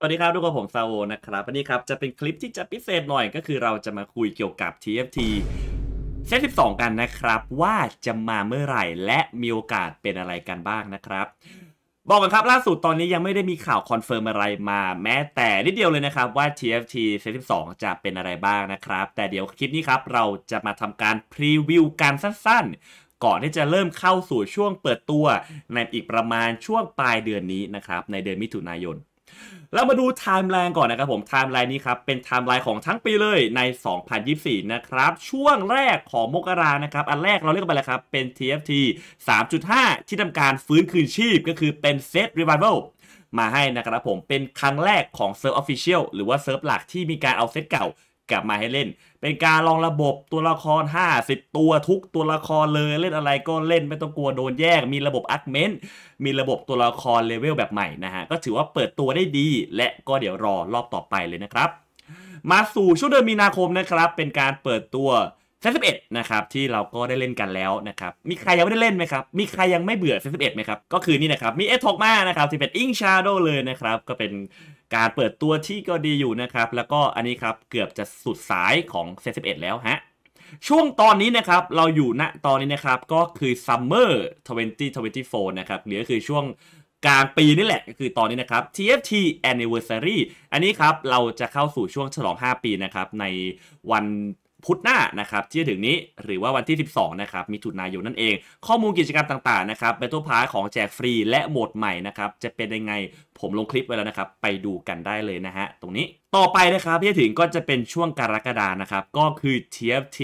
สวัสดีครับ ทุกคนผมซาโวนะครับวันนี้ครับจะเป็นคลิปที่จะพิเศษหน่อย ก็คือเราจะมาคุยเกี่ยวกับ TFT เซต12 กันนะครับ ว่าจะมาเมื่อไหร่และมีโอกาสเป็นอะไรกันบ้างนะครับ บอกกันครับล่าสุดตอนนี้ยังไม่ได้มีข่าวคอนเฟิร์มอะไรมา แม้แต่นิดเดียวเลยนะครับว่า TFT เซต12จะเป็นอะไรบ้างนะครับ แต่เดี๋ยวคลิปนี้ครับเราจะมาทำการพรีวิวกันสั้นก่อนที่จะเริ่มเข้าสู่ช่วงเปิดตัว ในอีกประมาณช่วงปลายเดือนนี้นะครับในเดือนมิถุนายนรามาดูไทม์ไลน์ก่อนนะครับผมไทม์ไลน์นี้ครับ เป็นไทม์ไลน์ของทั้งปีเลยใน 2024 นะครับ ช่วงแรกของมกรานะครับ อันแรกเราเรียกไปแล้วครับ เป็น TFT 3.5 ที่ทำการฟื้นคืนชีพก็คือเป็นเซตรีวิวัลมาให้นะครับผมเป็นครั้งแรกของเซิร์ฟออฟฟิเชียลหรือว่าเซิร์ฟหลักที่มีการเอาเซตเก่ากลับมาให้เล่น เป็นการลองระบบตัวละคร50ตัวทุกตัวละครเลยเล่นอะไรก็เล่นไม่ต้องกลัวโดนแยก มีระบบอักเมนต์มีระบบตัวละครเลเวลแบบใหม่นะฮะก็ถือว่าเปิดตัวได้ดี และก็เดี๋ยวรอรอบต่อไปเลยนะครับ มาสู่ช่วงเดือนมีนาคมนะครับ เป็นการเปิดตัวซนสิบเอ็ดนะครับที่เราก็ได้เล่นกันแล้วนะครับมีใครยังไม่ได้เล่นไหมครับมีใครยังไม่เบื่อเซนสิบเอ็ดไหมครับก็คือนี่นะครับมีเอทอกมานะครับที่เป็นอิงชาโดเลยนะครับก็เป็นการเปิดตัวที่ก็ดีอยู่นะครับแล้วก็อันนี้ครับเกือบจะสุดสายของเซตสิบเอ็ดแล้วฮะช่วงตอนนี้นะครับ เราอยู่ณตอนนี้นะครับ ก็คือซัมเมอร์2024นะครับหรือก็คือช่วงกลางปีนี่แหละก็คือตอนนี้นะครับ TFT Anniversary อันนี้ครับเราจะเข้าสู่ช่วงฉลอง 5 ปีนะครับในวันพุธหน้านะครับที่จะถึงนี้หรือว่าวันที่ 12นะครับมิถุนายนนั่นเอง ข้อมูลกิจกรรมต่างๆนะครับเบตโต้พาร์ของแจกฟรีและโหมดใหม่นะครับจะเป็นยังไงผมลงคลิปไว้แล้วนะครับไปดูกันได้เลยนะฮะตรงนี้ต่อไปนะครับที่จะถึงก็จะเป็นช่วงกรกฎานะครับก็คือ TFT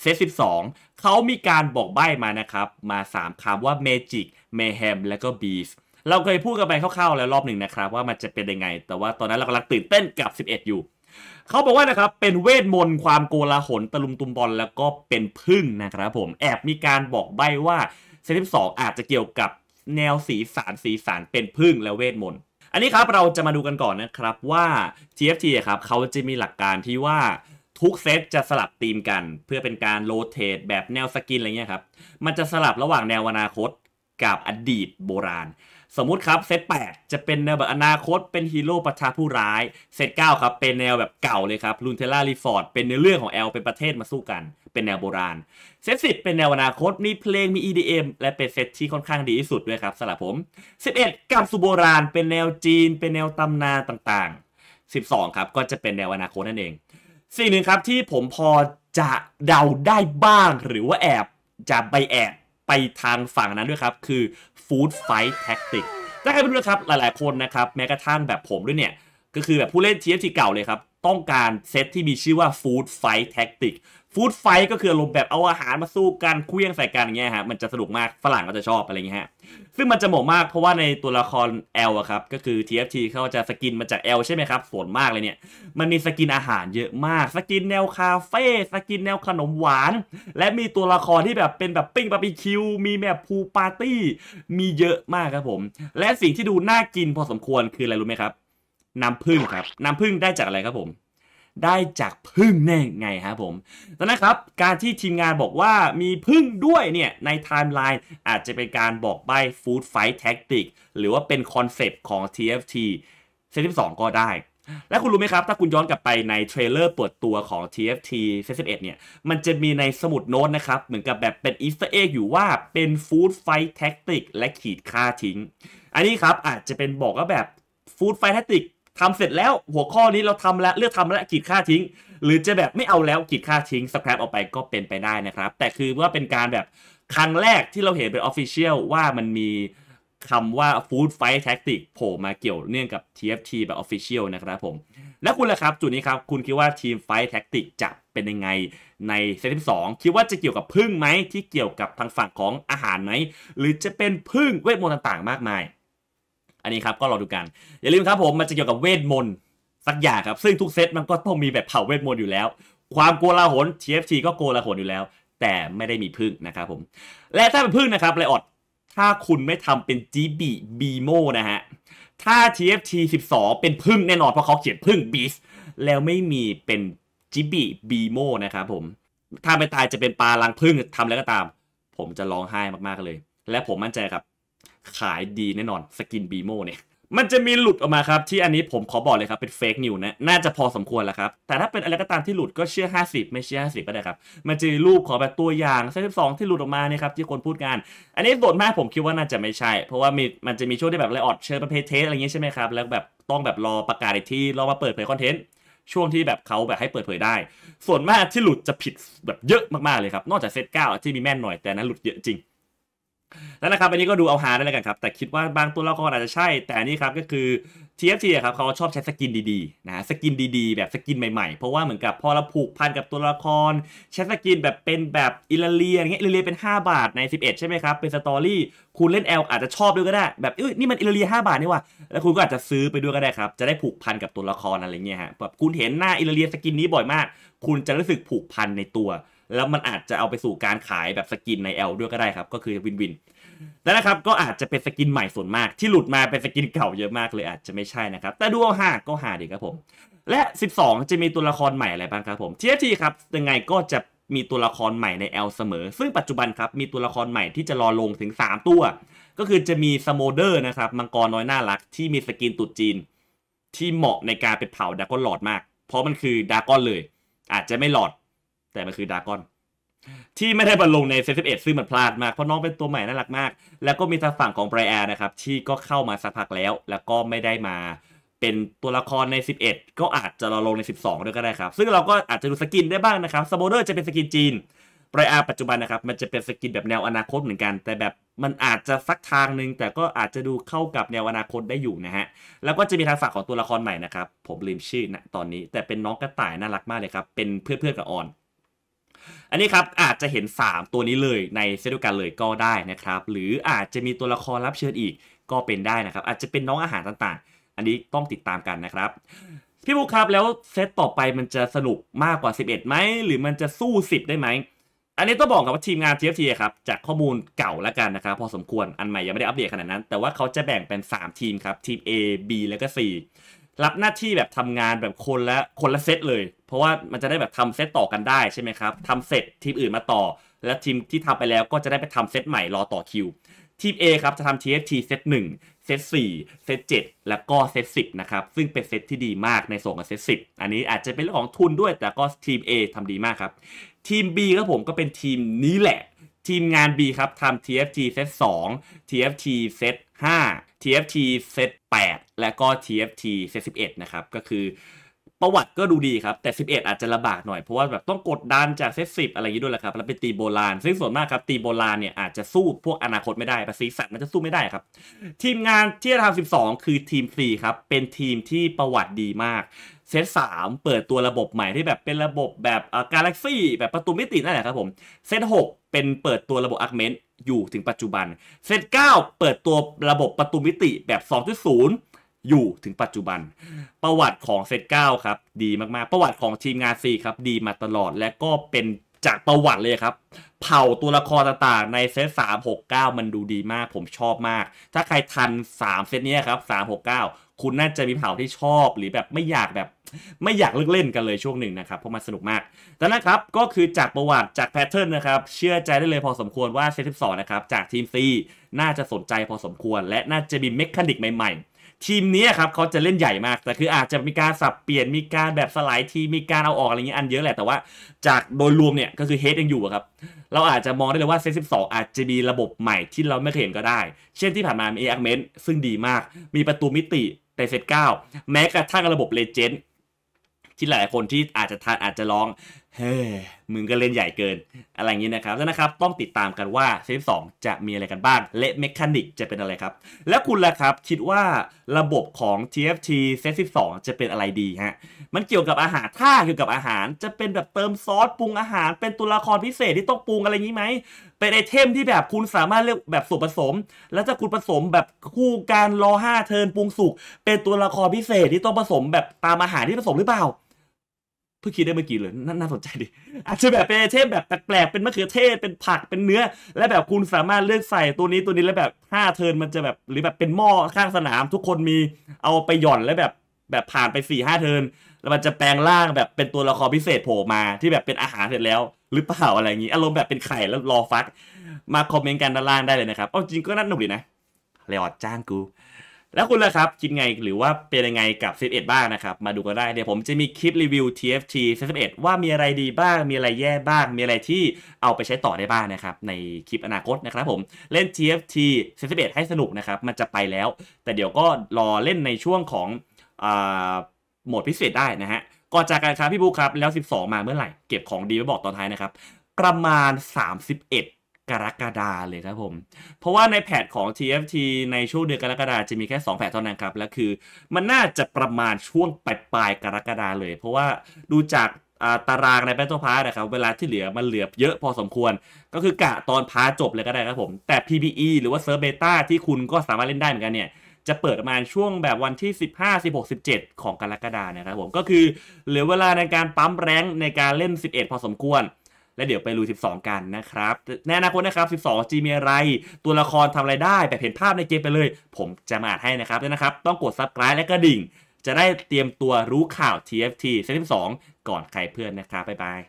เซต 12 เขามีการบอกใบ้มานะครับมา 3คำว่า Magic Mayhem และก็ Beast เราเคยพูดกันไปคร่าวๆแล้วรอบหนึ่งนะครับว่ามันจะเป็นยังไง แต่ว่าตอนนั้นเรากำลังตื่นเต้นกับ11อยู่เขาบอกว่านะครับเป็นเวทมนต์ความโกลาหลตะลุมตุมบอลแล้วก็เป็นพึ่งนะครับผมแอบมีการบอกใบว่าเซตที่สองอาจจะเกี่ยวกับแนวสีสารสีสารเป็นพึ่งและเวทมนต์อันนี้ครับเราจะมาดูกันก่อนนะครับว่า TFT ครับเขาจะมีหลักการที่ว่าทุกเซตจะสลับธีมกัน เพื่อเป็นการโรเตทแบบแนวสกินอะไรเงี้ยครับมันจะสลับระหว่างแนวอนาคตกับอดีตโบราณสมมุติครับ เซต 8 จะเป็นแนวแบบอนาคตเป็นฮีโร่ประชาผู้ร้าย เซต9ครับเป็นแนวแบบเก่าเลยครับลุนเทล่ารีฟอร์ดเป็นในเรื่องของแอลเป็นประเทศมาสู้กัน เป็นแนวโบราณ เซต 10 เป็นแนวอนาคตมีเพลงมี EDM และเป็นเซตที่ค่อนข้างดีที่สุดด้วยครับสำหรับผม11กับสุโบราณ เป็นแนวจีน เป็นแนวตำนานต่างๆ 12ครับก็จะเป็นแนวอนาคตนั่นเองสิ่งหนึ่งครับที่ผมพอจะเดาได้บ้างหรือว่าแอบจะไปแอบไปทางฝั่งนั้นด้วยครับคือฟู้ดไฟท์แท็กติกถ้าใครเป่น้นะครับ หลายๆคนนะครับ แม้กระทั่งแบบผมด้วยเนี่ย ก็คือแบบผู้เล่น TFT เก่าเลยครับ ต้องการเซตที่มีชื่อว่าฟู้ดไฟท์แท็กติกฟู้ดไฟก็คืออารมณ์แบบเอาอาหารมาสู้กันเคลี้ยงใส่กันอย่างเงี้ยฮะมันจะสนุกมากฝรั่งก็จะชอบอะไรเงี้ยฮะซึ่งมันจะเหมาะมากเพราะว่าในตัวละคร L อะครับก็คือ TFT เขาจะสกินมาจาก L ใช่ไหมครับส่วนมากเลยเนี่ยมันมีสกินอาหารเยอะมาก สกินแนวคาเฟ่สกินแนวขนมหวาน และมีตัวละครที่แบบเป็นแบบปิ้งบาร์บีคิวมีแบบพูปาร์ตี้มีเยอะมากครับผมและสิ่งที่ดูน่ากินพอสมควรคืออะไรรู้ไหมครับน้ำผึ้งครับน้ำผึ้งได้จากอะไรครับผมได้จากพึ่งแน่ไงครับผมแล้วนะครับ การที่ทีมงานบอกว่ามีพึ่งด้วยเนี่ย ในไทม์ไลน์อาจจะเป็นการบอกใบฟู้ดไฟท์แท็กติกหรือว่าเป็นคอนเซปต์ของ TFT เซตที่2ก็ได้ และคุณรู้ไหมครับ ถ้าคุณย้อนกลับไปในเทรลเลอร์เปิดตัวของ TFT เซต11เนี่ย มันจะมีในสมุดโน้ตนะครับ เหมือนกับแบบเป็นอีสต์เอ็กอยู่ว่าเป็นฟู้ดไฟท์แท็กติกและขีดค่าทิ้ง อันนี้ครับอาจจะเป็นบอกว่าแบบฟู้ดไฟท์แท็กติกทำเสร็จแล้วหัวข้อนี้เราทำแล้วเลือกทำแล้วขีดค่าทิ้ง หรือจะแบบไม่เอาแล้วขีดค่าทิ้งสครับออกไปก็เป็นไปได้นะครับ แต่คือว่าเป็นการแบบ ครั้งแรกที่เราเห็นเป็นออฟฟิเชียลว่ามันมีคำว่าฟู้ดไฟท์แท็กติกโผล่มาเกี่ยวเนื่องกับ TFT แบบออฟฟิเชียลนะครับผมและคุณล่ะครับ จุดนี้ครับ คุณคิดว่าทีมไฟท์แท็กติกจะเป็นยังไงในเซตที่สองคิดว่าจะเกี่ยวกับพึ่งไหมที่เกี่ยวกับทางฝั่งของอาหารไหมหรือจะเป็นพึ่งเวทมนต์ต่าง ๆ มากมายอันนี้ครับก็รอดูกันอย่าลืมครับผมมันจะเกี่ยวกับเวทมนต์สักอย่างครับ ซึ่งทุกเซตมันก็ต้องมีแบบเผาเวทมนต์อยู่แล้ว ความโกลาหล TFT ก็โกลาหลอยู่แล้ว แต่ไม่ได้มีพึ่งนะครับผมและถ้าเป็นพึ่งนะครับไลออดถ้าคุณไม่ทำเป็นจีบีบีโมนะฮะถ้า TFT 12 เป็นพึ่งแน่นอนเพราะเขาเขียนพึ่งบีสแล้วไม่มีเป็นจ b บีบีโมนะครับผมถ้าไม่ตายจะเป็นปลาลังพึ่งทำแล้วก็ตาม ผมจะร้องไห้มากๆเลย และผมมั่นใจครับขายดีแน่นอนสกินบีโมเนี่ยมันจะมีหลุดออกมาครับที่อันนี้ผมขอบอกเลยครับ เป็นเฟกนิวนะน่าจะพอสมควรแล้วครับแต่ถ้าเป็นอะไรก็ตามที่หลุดก็เชื่อ 50 ไม่เชื่อ 50 ก็ได้ครับ มันจะรูปขอแบบตัวอย่างเซตสองที่หลุดออกมาเนี่ยครับที่คนพูดงาน อันนี้ส่วนมากผมคิดว่าน่าจะไม่ใช่ เพราะว่ามีมันจะมีช่วงที่แบบไลออดเชิญประเภทเทสอะไรอย่างเงี้ยใช่ไหมครับแล้วแบบต้องแบบรอประกาศอีกที่รอมาเปิดเผยคอนเทนต์ช่วงที่แบบเขาแบบให้เปิดเผยได้ ส่วนมากที่หลุดจะผิดแบบเยอะมากๆเลยครับนอกจากเซตเก้าที่มีแม่นหน่อย แต่นั้นหลุดเยอะจริงนั่นนะครับอันนี้ก็ดูเอาหาได้แล้วกันครับแต่คิดว่าบางตัวละครอาจจะใช่แต่นี่ครับก็คือ TFT ครับเขาชอบใช้สกินดีๆนะะสกินดีๆแบบสกินใหม่ๆ เพราะว่าเหมือนกับพอเราผูกพันกับตัวละครใช้สกินแบบเป็นแบบอิลเลียอย่างเงี้ยอิลเลียเป็น 5 บาทใน 11 ใช่ไหมครับเป็นสตอรี่คุณเล่นแอลอาจจะชอบด้วยก็ได้แบบเอ้ยนี่มันอิลเลีย 5 บาทนี่ว่ะแล้วคุณก็อาจจะซื้อไปด้วยก็ได้ครับ จะได้ผูกพันกับตัวละครอะไรเงี้ยฮะแบบคุณเห็นหน้าอิลเลียสกินนี้บ่อยมาก คุณจะรู้สึกผูกพันในตัวแล้วมันอาจจะเอาไปสู่การขายแบบสกินในแอลด้วยก็ได้ครับ ก็คือวินวินแต่นะครับก็อาจจะเป็นสกินใหม่ส่วนมาก ที่หลุดมาเป็นสกินเก่าเยอะมากเลยอาจจะไม่ใช่นะครับ แต่ดูเอาห้าก็หาดีครับผมและ 12 จะมีตัวละครใหม่อะไรบ้างครับผม TFT ครับ ยังไงก็จะมีตัวละครใหม่ในแอลเสมอ ซึ่งปัจจุบันครับมีตัวละครใหม่ที่จะรอลงถึง 3 ตัว ก็คือจะมีสโมเดอร์นะครับมังกรน้อยน่ารัก ที่มีสกินตุดจีน ที่เหมาะในการเป็นเผาดากอนหลอดมาก เพราะมันคือดากอนเลย อาจจะไม่หลอดแต่มันคือดากอน ที่ไม่ได้บรรลงในเซสิบเอ็ดซึ่งมันพลาดมาก เพราะน้องเป็นตัวใหม่น่ารักมาก แล้วก็มีทางฝั่งของไบรแอร์นะครับที่ก็เข้ามาสักพักแล้ว แล้วก็ไม่ได้มาเป็นตัวละครใน 11 ก็อาจจะรอลงใน 12 ด้วยก็ได้ครับ ซึ่งเราก็อาจจะดูสกินได้บ้างนะครับสโบเดอร์จะเป็นสกินจีนไบรอาปัจจุบันนะครับมันจะเป็นสกินแบบแนวอนาคตเหมือนกัน แต่แบบมันอาจจะสักทางหนึ่งแต่ก็อาจจะดูเข้ากับแนวอนาคตได้อยู่นะฮะแล้วก็จะมีทางฝั่งของตัวละครใหม่นะครับผมลืมชื่อนะตอนนี้ แต่เป็นน้องกระต่ายน่ารักมากเลยครับ เป็นเพื่อนๆกับออนอันนี้ครับ อาจจะเห็น 3 ตัวนี้เลยในเซตเดียวกันเลยก็ได้นะครับหรืออาจจะมีตัวละครรับเชิญอีกก็เป็นได้นะครับอาจจะเป็นน้องอาหารต่างๆ อันนี้ต้องติดตามกันนะครับพี่บุ๊คครับแล้วเซตต่อไปมันจะสนุกมากกว่า11ไหมหรือมันจะสู้ 10 ได้ไหมอันนี้ต้องบอกกับว่าทีมงาน TFT ครับจากข้อมูลเก่าแล้วกันนะครับพอสมควรอันใหม่ยังไม่ได้อัปเดตขนาดนั้น แต่ว่าเขาจะแบ่งเป็น 3 ทีมครับทีม A B แล้วก็ C รับหน้าที่แบบทำงานแบบคนละคนละเซตเลย เพราะว่ามันจะได้แบบทำเซตต่อกันได้ใช่ไหมครับทำเสร็จทีมอื่นมาต่อ และทีมที่ทำไปแล้วก็จะได้ไปทำเซตใหม่รอต่อคิว ทีม A ครับจะทำ TFT เซต1เซต4เซต7แล้วก็เซต10นะครับซึ่งเป็นเซตที่ดีมากในส่วนของเซต10 อันนี้อาจจะเป็นเรื่องของทุนด้วย แต่ก็ทีม A ทำดีมากครับทีม B ครับผมก็เป็นทีมนี้แหละทีมงาน B ครับทำ TFT Set 2 TFT Set 5 TFT Set 8และก็ TFT Set 11นะครับก็คือประวัติก็ดูดีครับ แต่ 11 อาจจะลำบากหน่อยเพราะว่าแบบต้องกดดันจากเซตสิบอะไรอย่างนี้ด้วยแหละครับ แล้วเป็นตีโบราณซึ่งส่วนมากครับ ตีโบราณเนี่ยอาจจะสู้พวกอนาคตไม่ได้ภะษีสัตว์มันจะสู้ไม่ได้ครับ ทีมงานที่จะทำองคือทีมฟรีครับ เป็นทีมที่ประวัติดีมากเซตสามเปิดตัวระบบใหม่ที่แบบเป็นระบบแบบกาแล็กซี่แบบประตูมิตินั่นแหละครับผมเซตหกเป็นเปิดตัวระบบอาร์เมนต์อยู่ถึงปัจจุบันเซตเก้าเปิดตัวระบบประตูมิติแบบ2.0อยู่ถึงปัจจุบันประวัติของเซตเก้าครับดีมากๆ ประวัติของทีมงานซีครับดีมาตลอด และก็เป็นจากประวัติเลยครับ เผ่าตัวละครต่างๆ ในเซตสามหกเก้ามันดูดีมากผมชอบมาก ถ้าใครทันสามเซตนี้ครับสามหกเก้าคุณน่าจะมีเผ่าที่ชอบหรือแบบไม่อยากแบบ ไม่อยากเลิกเล่นกันเลยช่วงหนึ่งนะครับ เพราะมันสนุกมาก แต่นะครับก็คือจากประวัติจากแพทเทิร์นนะครับเชื่อใจได้เลยพอสมควรว่าเซตสิบสองนะครับจากทีมซีน่าจะสนใจพอสมควร และน่าจะมีเมคานิกใหม่ ๆทีมนี้ครับเขาจะเล่นใหญ่มาก แต่คืออาจจะมีการสับเปลี่ยนมีการแบบสลายทีมีการเอาออกอะไรเงี้ยอันเยอะแหละแต่ว่าจากโดยรวมเนี่ยก็คือเฮดยังอยู่ครับเราอาจจะมองได้เลยว่าเซตสิบสองอาจจะมีระบบใหม่ที่เราไม่เคยเห็นก็ได้ เช่นที่ผ่านมามีเอ็กเมนซึ่งดีมาก มีประตูมิติแต่เซตเก้าแม้กระทั่งระบบเลเจนด์ที่หลายคนที่อาจจะทานอาจจะร้องเฮ้มึงก็เล่นใหญ่เกิน อะไรอย่างนี้นะครับแล้วนะครับ ต้องติดตามกันว่าเซฟสองจะมีอะไรกันบ้างและเมคานิกจะเป็นอะไรครับ แล้วคุณล่ะครับคิดว่าระบบของ TFT เซฟ12จะเป็นอะไรดีฮะ มันเกี่ยวกับอาหารท่าเกี่ยวกับอาหาร จะเป็นแบบเติมซอสปรุงอาหาร เป็นตัวละครพิเศษที่ต้องปรุงอะไรอย่างนี้ไหมเป็นไอเทมที่แบบคุณสามารถเลือกแบบส่วนผสม แล้วถ้าคุณผสมแบบคู่การรอ 5 เทิร์นปรุงสุก เป็นตัวละครพิเศษที่ต้องผสมแบบตามอาหารที่ผสมหรือเปล่าเพื่อคิดได้เมื่อกี้เลยน่าสนใจดิอาจจะแบบเป็นเทพแบบแปลกๆเป็นมะเขือเทศ เป็นผักเป็นเนื้อ และแบบคุณสามารถเลือกใส่ตัวนี้ตัวนี้แล้วแบบห้าเทินมันจะแบบหรือแบบเป็นหม้อข้างสนาม ทุกคนมีเอาไปหย่อนแล้วแบบแบบผ่านไปสี่ห้าเทินแล้วมันจะแปลงร่างแบบเป็นตัวละครพิเศษโผล่มาที่แบบเป็นอาหารเสร็จแล้ว หรือเปล่าอะไรอย่างนี้ อารมณ์แบบเป็นไข่แล้วรอฟัก มาคอมเมนต์กันด้านล่างได้เลยนะครับเอาจริงก็น่าหนุกดีนะเลออดจ้างกูแล้วคุณล่ะครับคิดไงหรือว่าเป็นยังไงกับ 11 บ้างนะครับมาดูกันได้เดี๋ยวผมจะมีคลิปรีวิว TFT 11 ว่ามีอะไรดีบ้างมีอะไรแย่บ้าง มีอะไรที่เอาไปใช้ต่อได้บ้างนะครับในคลิปอนาคตนะครับผมเล่น TFT 11 ให้สนุกนะครับมันจะไปแล้วแต่เดี๋ยวก็รอเล่นในช่วงของโหมดพิเศษได้นะฮะก่อนจากกันครับพี่บูครับแล้ว 12 มาเมื่อไหร่เก็บของดีไว้บอกตอนท้ายนะครับประมาณ 31กรกฎาเลยครับผม เพราะว่าในแพทของ TFT ในช่วงเดือนกรกฎาจะมีแค่ 2แพทเท่านั้นครับ และคือมันน่าจะประมาณช่วงปลายปลายกรกฎาเลย เพราะว่า ดูจากตารางในแบทเทิลพาร์นะครับเวลาที่เหลือมันเหลือเยอะพอสมควร ก็คือกะตอนพาร์จบเลยก็ได้ครับผม แต่ PBE หรือว่าเซิร์ฟเบต้าที่คุณก็สามารถเล่นได้เหมือนกันเนี่ยจะเปิดประมาณช่วงแบบวันที่15 16 17ของกรกฎานะครับผมก็คือเหลือเวลาในการปั๊มแรงในการเล่น 11 พอสมควรแล้วเดี๋ยวไปลุย12 กันนะครับ แน่นาคนนะครับ12 G มีอะไร ตัวละครทำอะไรได้ แบบเห็นภาพในเกมไปเลย ผมจะมาอ่านให้นะครับนะครับ ต้องกด s u b s c r i b e และกระดิ่ง จะได้เตรียมตัวรู้ข่าว TFT 1 2 ก่อนใครเพื่อนนะครับ บ๊าย บาย